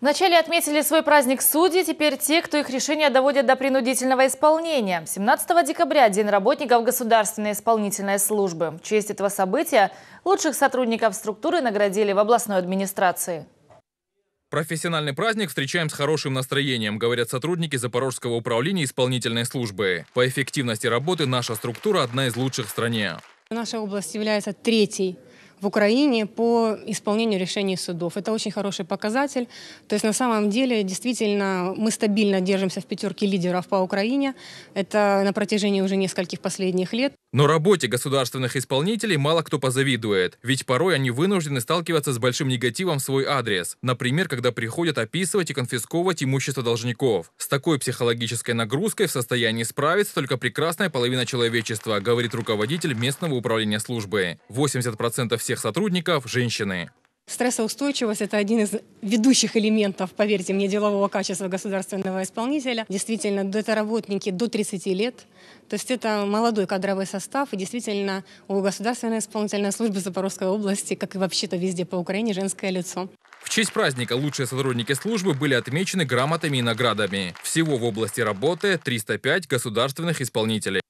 Вначале отметили свой праздник судьи, теперь те, кто их решение доводят до принудительного исполнения. 17 декабря – День работников Государственной исполнительной службы. В честь этого события лучших сотрудников структуры наградили в областной администрации. Профессиональный праздник встречаем с хорошим настроением, говорят сотрудники Запорожского управления исполнительной службы. По эффективности работы наша структура одна из лучших в стране. Наша область является третьей в Украине по исполнению решений судов. Это очень хороший показатель. То есть на самом деле действительно мы стабильно держимся в пятерке лидеров по Украине. Это на протяжении уже нескольких последних лет. Но работе государственных исполнителей мало кто позавидует, ведь порой они вынуждены сталкиваться с большим негативом в свой адрес. Например, когда приходят описывать и конфисковывать имущество должников. С такой психологической нагрузкой в состоянии справиться только прекрасная половина человечества, говорит руководитель местного управления службы. 80% всех всех сотрудников – женщины. Стрессоустойчивость – это один из ведущих элементов, поверьте мне, делового качества государственного исполнителя. Действительно, это работники до 30 лет. То есть это молодой кадровый состав. И действительно, у Государственной исполнительной службы Запорожской области, как и вообще-то везде по Украине, женское лицо. В честь праздника лучшие сотрудники службы были отмечены грамотами и наградами. Всего в области работы 305 государственных исполнителей.